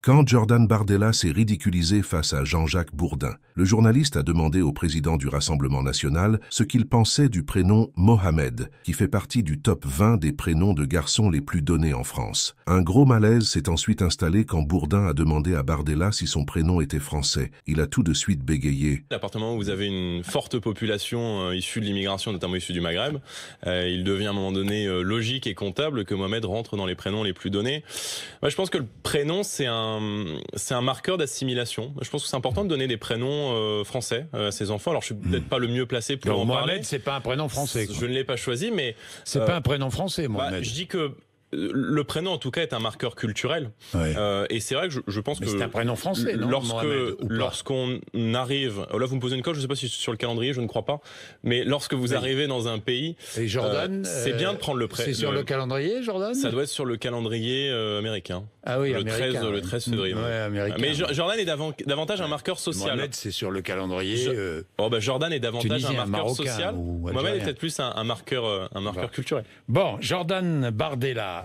Quand Jordan Bardella s'est ridiculisé face à Jean-Jacques Bourdin, le journaliste a demandé au président du Rassemblement national ce qu'il pensait du prénom Mohamed, qui fait partie du top 20 des prénoms de garçons les plus donnés en France. Un gros malaise s'est ensuite installé quand Bourdin a demandé à Bardella si son prénom était français. Il a tout de suite bégayé. L'appartement où vous avez une forte population euh, issue de l'immigration, notamment issue du Maghreb, euh, il devient à un moment donné euh, logique et comptable que Mohamed rentre dans les prénoms les plus donnés. Moi, je pense que le prénom, c'est un c'est un marqueur d'assimilation. Je pense que c'est important de donner des prénoms euh, français euh, à ces enfants. Alors, je suis peut-être hmm. pas le mieux placé pour en parler. c'est pas un prénom français. Je ne l'ai pas choisi, mais c'est pas euh, un prénom français, bah, moi. je dis que le prénom en tout cas est un marqueur culturel euh, et c'est vrai que je, pense que c'est un prénom français lorsque lorsqu'on arrive oh, là vous me posez une colle, je sais pas si sur le calendrier je ne crois pas mais lorsque vous arrivez dans un pays euh, c'est Jordan euh, c'est bien de prendre le prénom c'est sur le, calendrier Jordan ça doit être sur le calendrier américain ah oui le américain, 13 le 13 février mais Jordan est davantage un marqueur social c'est sur le calendrier oh bah Jordan est davantage un marqueur social Mohamed est peut-être plus un, marqueur un marqueur culturel bon Jordan Bardella